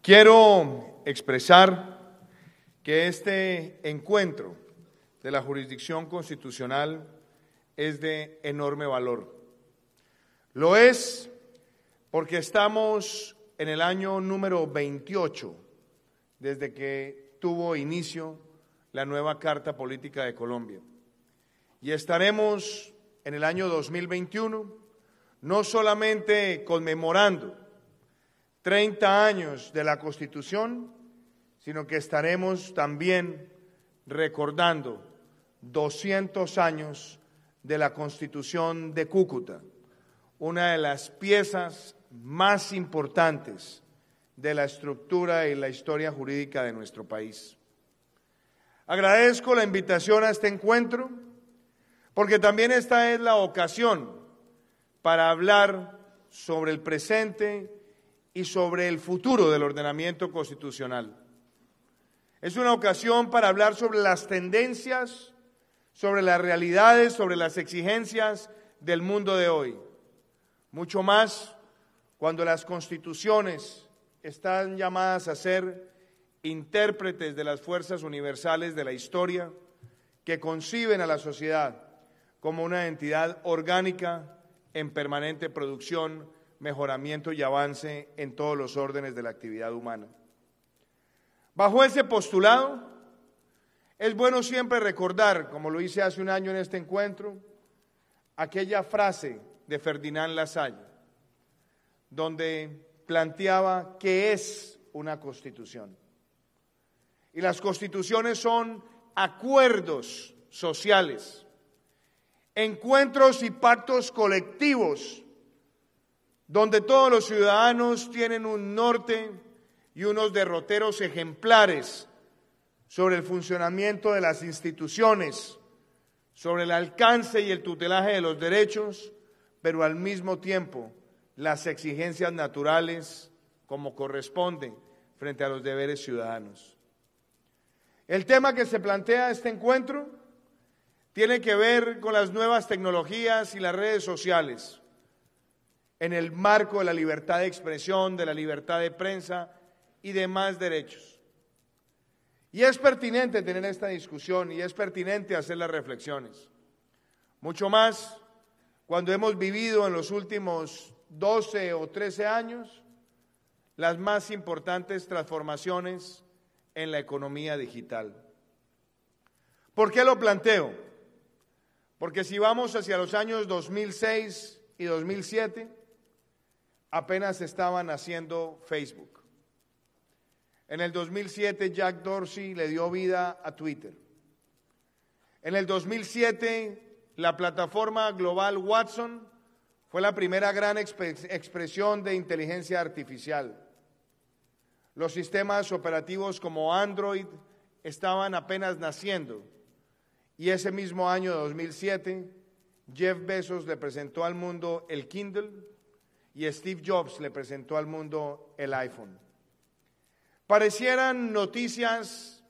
Quiero expresar que este encuentro de la jurisdicción constitucional es de enorme valor. Lo es porque estamos en el año número 28 desde que tuvo inicio la nueva Carta Política de Colombia. Y estaremos en el año 2021 no solamente conmemorando 30 años de la Constitución, sino que estaremos también recordando 200 años de la Constitución de Cúcuta, una de las piezas más importantes de la estructura y la historia jurídica de nuestro país. Agradezco la invitación a este encuentro porque también esta es la ocasión para hablar sobre el presente y sobre el futuro del ordenamiento constitucional. Es una ocasión para hablar sobre las tendencias, sobre las realidades, sobre las exigencias del mundo de hoy. Mucho más cuando las constituciones están llamadas a ser intérpretes de las fuerzas universales de la historia, que conciben a la sociedad como una entidad orgánica en permanente producción, mejoramiento y avance en todos los órdenes de la actividad humana. Bajo ese postulado, es bueno siempre recordar, como lo hice hace un año en este encuentro, aquella frase de Ferdinand Lasalle, donde planteaba qué es una constitución. Y las constituciones son acuerdos sociales, encuentros y pactos colectivos, donde todos los ciudadanos tienen un norte y unos derroteros ejemplares sobre el funcionamiento de las instituciones, sobre el alcance y el tutelaje de los derechos, pero al mismo tiempo las exigencias naturales como corresponde frente a los deberes ciudadanos. El tema que se plantea este encuentro tiene que ver con las nuevas tecnologías y las redes sociales en el marco de la libertad de expresión, de la libertad de prensa y demás derechos. Y es pertinente tener esta discusión y es pertinente hacer las reflexiones. Mucho más cuando hemos vivido en los últimos 12 o 13 años las más importantes transformaciones en la economía digital. ¿Por qué lo planteo? Porque si vamos hacia los años 2006 y 2007, apenas estaban haciendo Facebook. En el 2007 Jack Dorsey le dio vida a Twitter. En el 2007 la plataforma global Watson fue la primera gran expresión de inteligencia artificial. Los sistemas operativos como Android estaban apenas naciendo y ese mismo año 2007 Jeff Bezos le presentó al mundo el Kindle y Steve Jobs le presentó al mundo el iPhone. Parecieran noticias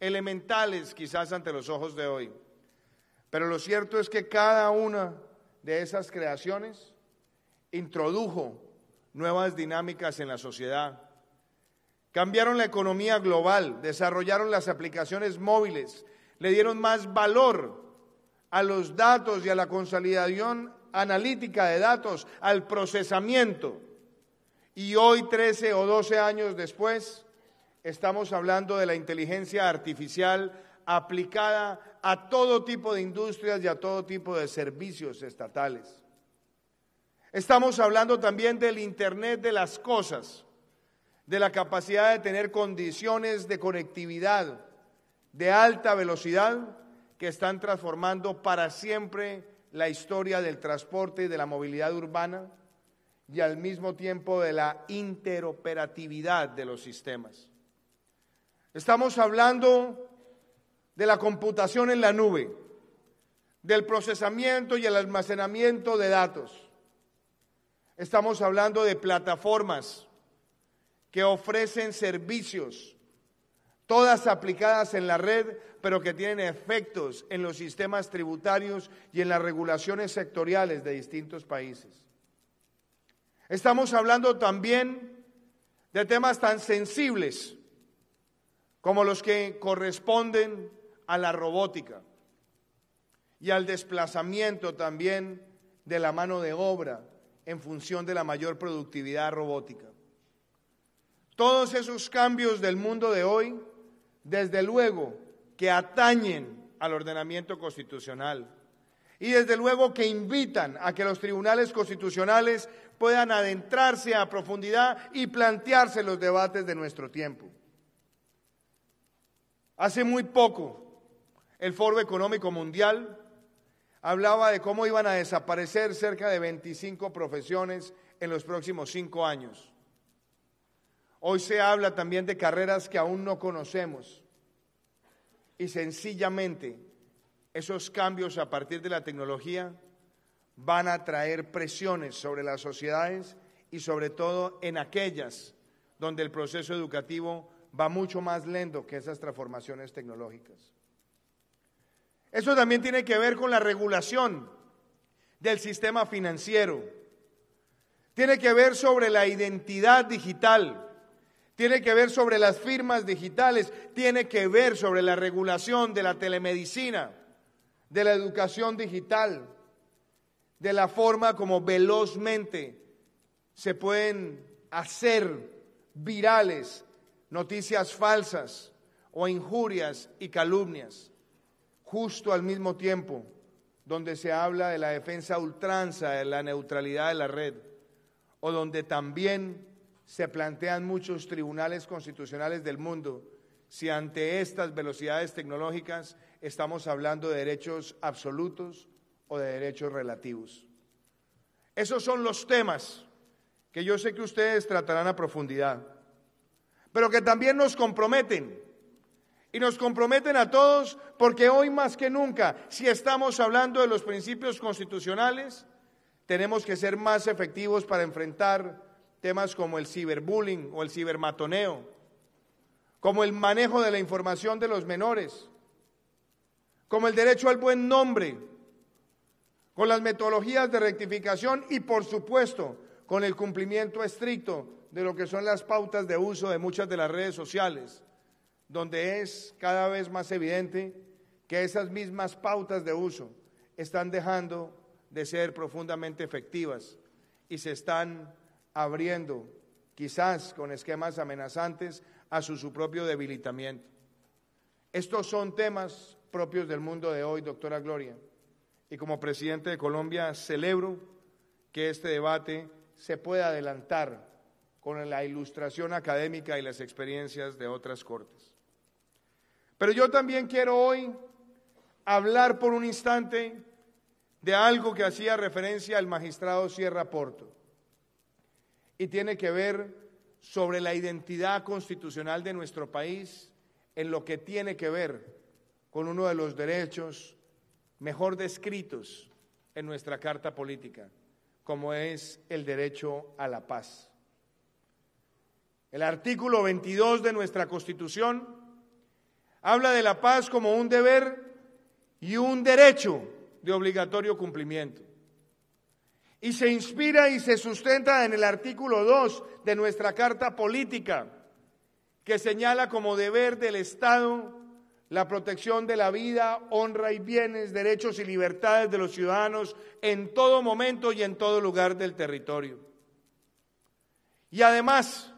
elementales quizás ante los ojos de hoy, pero lo cierto es que cada una de esas creaciones introdujo nuevas dinámicas en la sociedad. Cambiaron la economía global, desarrollaron las aplicaciones móviles, le dieron más valor a los datos y a la consolidación analítica de datos, al procesamiento. Y hoy, 13 o 12 años después, estamos hablando de la inteligencia artificial aplicada a todo tipo de industrias y a todo tipo de servicios estatales. Estamos hablando también del Internet de las Cosas, de la capacidad de tener condiciones de conectividad de alta velocidad que están transformando para siempre la historia del transporte y de la movilidad urbana y al mismo tiempo de la interoperatividad de los sistemas. Estamos hablando de la computación en la nube, del procesamiento y el almacenamiento de datos. Estamos hablando de plataformas que ofrecen servicios, todas aplicadas en la red, pero que tienen efectos en los sistemas tributarios y en las regulaciones sectoriales de distintos países. Estamos hablando también de temas tan sensibles como los que corresponden a la robótica y al desplazamiento también de la mano de obra en función de la mayor productividad robótica. Todos esos cambios del mundo de hoy, desde luego, que atañen al ordenamiento constitucional y desde luego que invitan a que los tribunales constitucionales puedan adentrarse a profundidad y plantearse los debates de nuestro tiempo. Hace muy poco el Foro Económico Mundial hablaba de cómo iban a desaparecer cerca de 25 profesiones en los próximos cinco años. Hoy se habla también de carreras que aún no conocemos y sencillamente esos cambios a partir de la tecnología van a traer presiones sobre las sociedades y sobre todo en aquellas donde el proceso educativo va mucho más lento que esas transformaciones tecnológicas. Eso también tiene que ver con la regulación del sistema financiero. Tiene que ver sobre la identidad digital. Tiene que ver sobre las firmas digitales. Tiene que ver sobre la regulación de la telemedicina, de la educación digital, de la forma como velozmente se pueden hacer virales noticias falsas o injurias y calumnias justo al mismo tiempo donde se habla de la defensa ultranza, de la neutralidad de la red, o donde también se plantean muchos tribunales constitucionales del mundo, si ante estas velocidades tecnológicas estamos hablando de derechos absolutos o de derechos relativos. Esos son los temas que yo sé que ustedes tratarán a profundidad, pero que también nos comprometen y nos comprometen a todos porque hoy más que nunca, si estamos hablando de los principios constitucionales, tenemos que ser más efectivos para enfrentar temas como el ciberbullying o el cibermatoneo, como el manejo de la información de los menores, como el derecho al buen nombre, con las metodologías de rectificación y, por supuesto, con el cumplimiento estricto de lo que son las pautas de uso de muchas de las redes sociales donde es cada vez más evidente que esas mismas pautas de uso están dejando de ser profundamente efectivas y se están abriendo, quizás con esquemas amenazantes, a su, propio debilitamiento. Estos son temas propios del mundo de hoy, doctora Gloria, y como presidente de Colombia celebro que este debate se pueda adelantar con la ilustración académica y las experiencias de otras cortes. Pero yo también quiero hoy hablar por un instante de algo que hacía referencia al magistrado Sierra Porto y tiene que ver sobre la identidad constitucional de nuestro país en lo que tiene que ver con uno de los derechos mejor descritos en nuestra Carta Política, como es el derecho a la paz. El artículo 22 de nuestra Constitución habla de la paz como un deber y un derecho de obligatorio cumplimiento. Y se inspira y se sustenta en el artículo 2 de nuestra Carta Política, que señala como deber del Estado la protección de la vida, honra y bienes, derechos y libertades de los ciudadanos en todo momento y en todo lugar del territorio. Y además,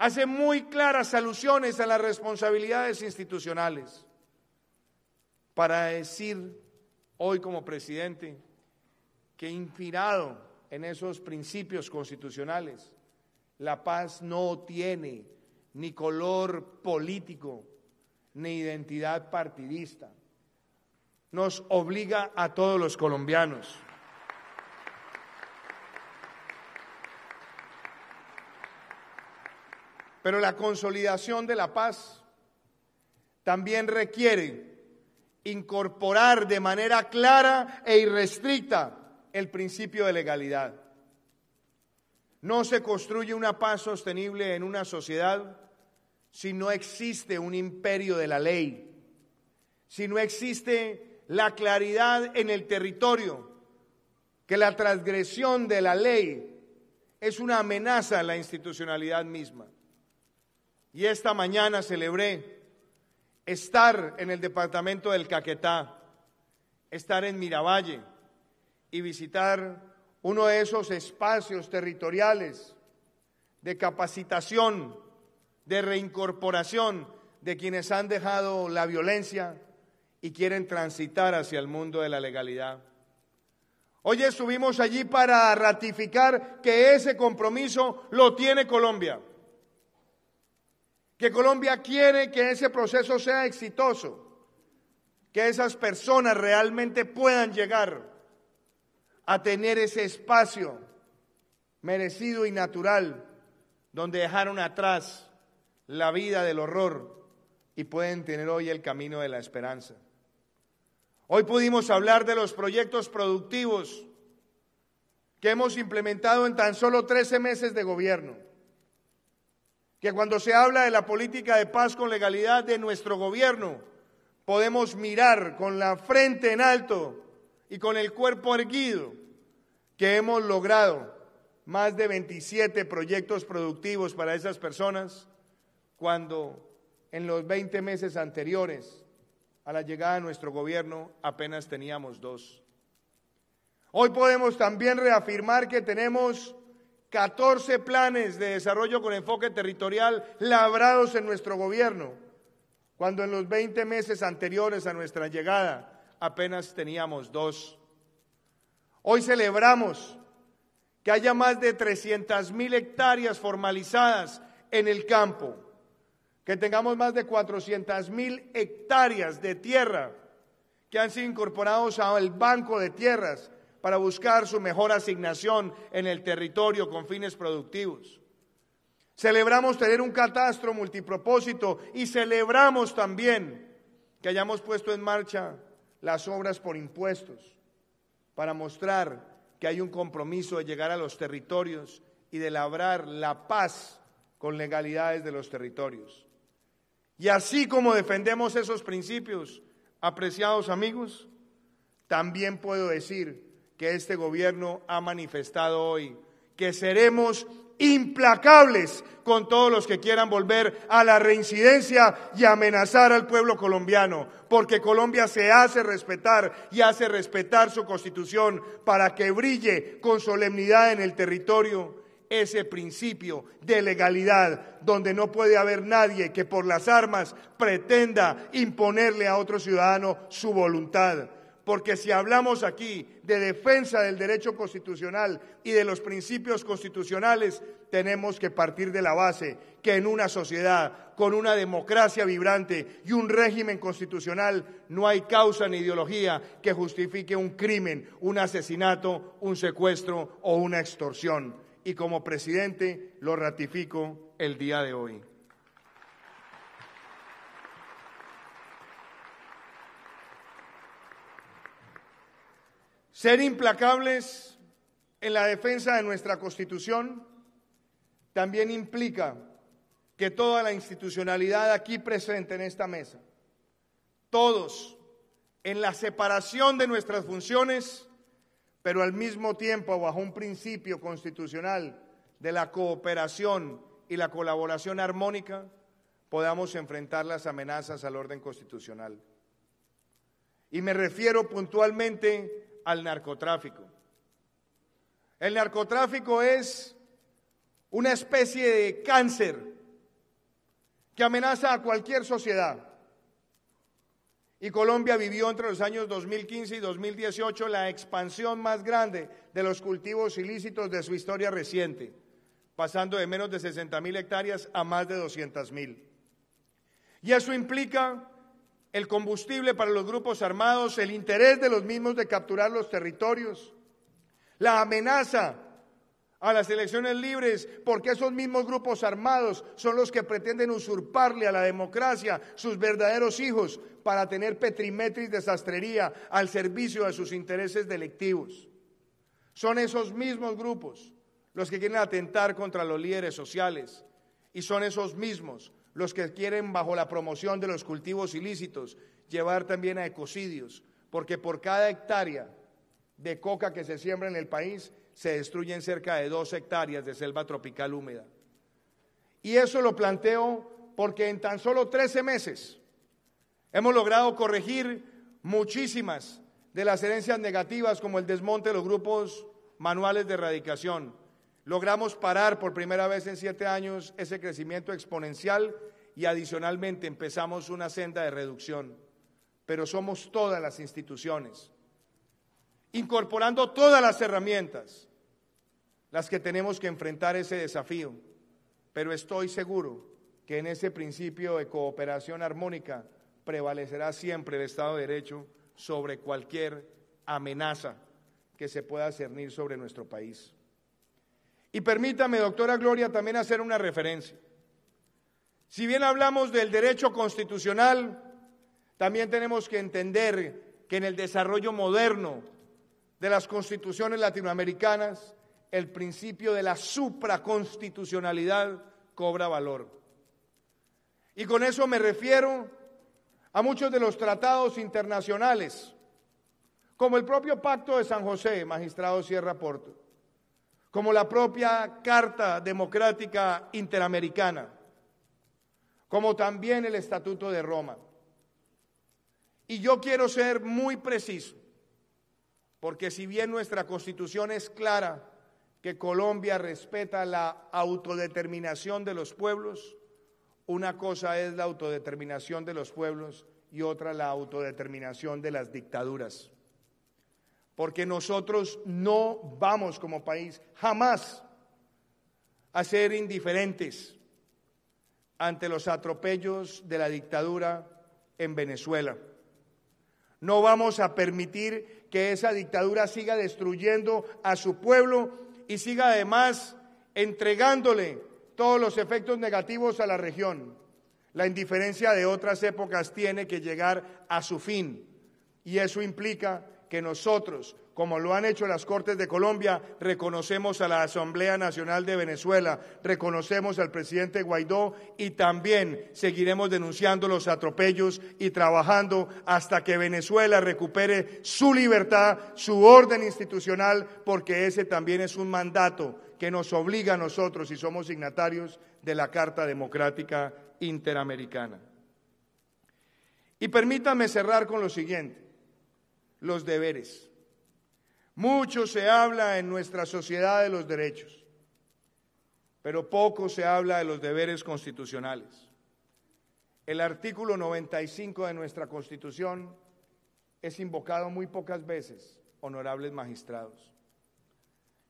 hace muy claras alusiones a las responsabilidades institucionales para decir hoy como presidente que inspirado en esos principios constitucionales, la paz no tiene ni color político ni identidad partidista. Nos obliga a todos los colombianos. Pero la consolidación de la paz también requiere incorporar de manera clara e irrestricta el principio de legalidad. No se construye una paz sostenible en una sociedad si no existe un imperio de la ley, si no existe la claridad en el territorio, que la transgresión de la ley es una amenaza a la institucionalidad misma y esta mañana celebré estar en el departamento del Caquetá, estar en Miravalle y visitar uno de esos espacios territoriales de capacitación, de reincorporación de quienes han dejado la violencia y quieren transitar hacia el mundo de la legalidad. Hoy estuvimos allí para ratificar que ese compromiso lo tiene Colombia que Colombia quiere que ese proceso sea exitoso, que esas personas realmente puedan llegar a tener ese espacio merecido y natural donde dejaron atrás la vida del horror y pueden tener hoy el camino de la esperanza. Hoy pudimos hablar de los proyectos productivos que hemos implementado en tan solo 13 meses de gobierno que cuando se habla de la política de paz con legalidad de nuestro gobierno, podemos mirar con la frente en alto y con el cuerpo erguido que hemos logrado más de 27 proyectos productivos para esas personas, cuando en los 20 meses anteriores a la llegada de nuestro gobierno apenas teníamos dos. Hoy podemos también reafirmar que tenemos 14 planes de desarrollo con enfoque territorial labrados en nuestro gobierno, cuando en los 20 meses anteriores a nuestra llegada apenas teníamos dos. Hoy celebramos que haya más de 300 mil hectáreas formalizadas en el campo, que tengamos más de 400 mil hectáreas de tierra que han sido incorporados al banco de tierras para buscar su mejor asignación en el territorio con fines productivos. Celebramos tener un catastro multipropósito y celebramos también que hayamos puesto en marcha las obras por impuestos para mostrar que hay un compromiso de llegar a los territorios y de labrar la paz con legalidades de los territorios. Y así como defendemos esos principios, apreciados amigos, también puedo decir que este gobierno ha manifestado hoy, que seremos implacables con todos los que quieran volver a la reincidencia y amenazar al pueblo colombiano, porque Colombia se hace respetar y hace respetar su constitución para que brille con solemnidad en el territorio ese principio de legalidad, donde no puede haber nadie que por las armas pretenda imponerle a otro ciudadano su voluntad porque si hablamos aquí de defensa del derecho constitucional y de los principios constitucionales, tenemos que partir de la base que en una sociedad con una democracia vibrante y un régimen constitucional no hay causa ni ideología que justifique un crimen, un asesinato, un secuestro o una extorsión. Y como presidente lo ratifico el día de hoy. Ser implacables en la defensa de nuestra Constitución también implica que toda la institucionalidad aquí presente en esta mesa, todos en la separación de nuestras funciones, pero al mismo tiempo bajo un principio constitucional de la cooperación y la colaboración armónica, podamos enfrentar las amenazas al orden constitucional. Y me refiero puntualmente al narcotráfico. El narcotráfico es una especie de cáncer que amenaza a cualquier sociedad. Y Colombia vivió entre los años 2015 y 2018 la expansión más grande de los cultivos ilícitos de su historia reciente, pasando de menos de 60 mil hectáreas a más de 200 mil. Y eso implica el combustible para los grupos armados, el interés de los mismos de capturar los territorios, la amenaza a las elecciones libres, porque esos mismos grupos armados son los que pretenden usurparle a la democracia sus verdaderos hijos para tener petrimetris de sastrería al servicio de sus intereses delictivos. Son esos mismos grupos los que quieren atentar contra los líderes sociales y son esos mismos los que quieren bajo la promoción de los cultivos ilícitos llevar también a ecocidios, porque por cada hectárea de coca que se siembra en el país se destruyen cerca de dos hectáreas de selva tropical húmeda. Y eso lo planteo porque en tan solo 13 meses hemos logrado corregir muchísimas de las herencias negativas como el desmonte de los grupos manuales de erradicación, Logramos parar por primera vez en siete años ese crecimiento exponencial y adicionalmente empezamos una senda de reducción, pero somos todas las instituciones, incorporando todas las herramientas, las que tenemos que enfrentar ese desafío, pero estoy seguro que en ese principio de cooperación armónica prevalecerá siempre el Estado de Derecho sobre cualquier amenaza que se pueda cernir sobre nuestro país. Y permítame, doctora Gloria, también hacer una referencia. Si bien hablamos del derecho constitucional, también tenemos que entender que en el desarrollo moderno de las constituciones latinoamericanas, el principio de la supraconstitucionalidad cobra valor. Y con eso me refiero a muchos de los tratados internacionales, como el propio Pacto de San José, magistrado Sierra Porto, como la propia Carta Democrática Interamericana, como también el Estatuto de Roma. Y yo quiero ser muy preciso, porque si bien nuestra Constitución es clara que Colombia respeta la autodeterminación de los pueblos, una cosa es la autodeterminación de los pueblos y otra la autodeterminación de las dictaduras porque nosotros no vamos como país jamás a ser indiferentes ante los atropellos de la dictadura en Venezuela. No vamos a permitir que esa dictadura siga destruyendo a su pueblo y siga además entregándole todos los efectos negativos a la región. La indiferencia de otras épocas tiene que llegar a su fin y eso implica que nosotros, como lo han hecho las Cortes de Colombia, reconocemos a la Asamblea Nacional de Venezuela, reconocemos al presidente Guaidó y también seguiremos denunciando los atropellos y trabajando hasta que Venezuela recupere su libertad, su orden institucional, porque ese también es un mandato que nos obliga a nosotros si somos signatarios de la Carta Democrática Interamericana. Y permítame cerrar con lo siguiente los deberes. Mucho se habla en nuestra sociedad de los derechos, pero poco se habla de los deberes constitucionales. El artículo 95 de nuestra Constitución es invocado muy pocas veces, honorables magistrados.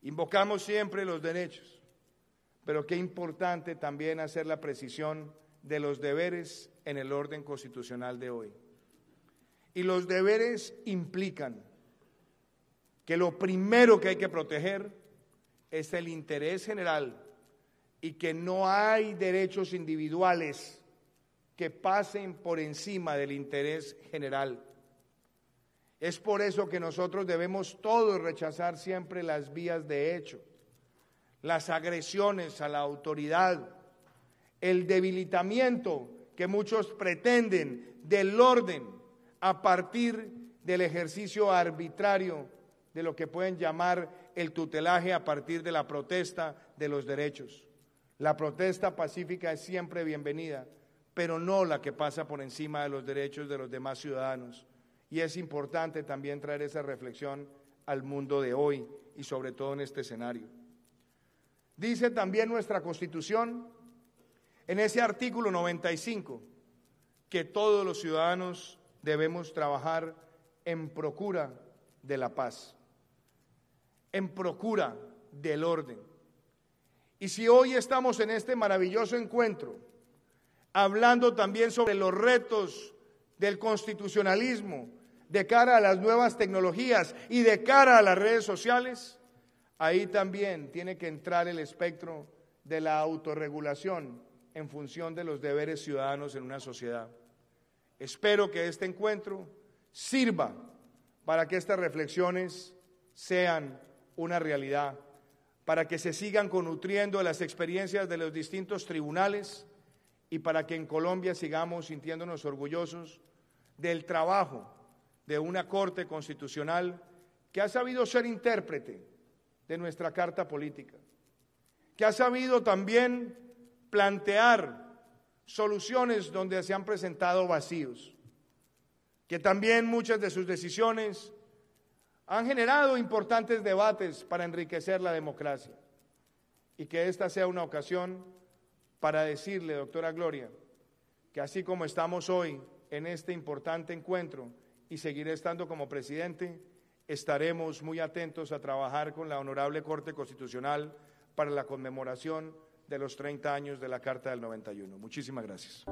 Invocamos siempre los derechos, pero qué importante también hacer la precisión de los deberes en el orden constitucional de hoy. Y los deberes implican que lo primero que hay que proteger es el interés general y que no hay derechos individuales que pasen por encima del interés general. Es por eso que nosotros debemos todos rechazar siempre las vías de hecho, las agresiones a la autoridad, el debilitamiento que muchos pretenden del orden a partir del ejercicio arbitrario de lo que pueden llamar el tutelaje a partir de la protesta de los derechos. La protesta pacífica es siempre bienvenida, pero no la que pasa por encima de los derechos de los demás ciudadanos. Y es importante también traer esa reflexión al mundo de hoy y sobre todo en este escenario. Dice también nuestra Constitución, en ese artículo 95, que todos los ciudadanos debemos trabajar en procura de la paz, en procura del orden. Y si hoy estamos en este maravilloso encuentro, hablando también sobre los retos del constitucionalismo de cara a las nuevas tecnologías y de cara a las redes sociales, ahí también tiene que entrar el espectro de la autorregulación en función de los deberes ciudadanos en una sociedad. Espero que este encuentro sirva para que estas reflexiones sean una realidad, para que se sigan nutriendo las experiencias de los distintos tribunales y para que en Colombia sigamos sintiéndonos orgullosos del trabajo de una Corte Constitucional que ha sabido ser intérprete de nuestra Carta Política, que ha sabido también plantear soluciones donde se han presentado vacíos, que también muchas de sus decisiones han generado importantes debates para enriquecer la democracia y que esta sea una ocasión para decirle, doctora Gloria, que así como estamos hoy en este importante encuentro y seguiré estando como presidente, estaremos muy atentos a trabajar con la Honorable Corte Constitucional para la conmemoración de los 30 años de la Carta del 91. Muchísimas gracias.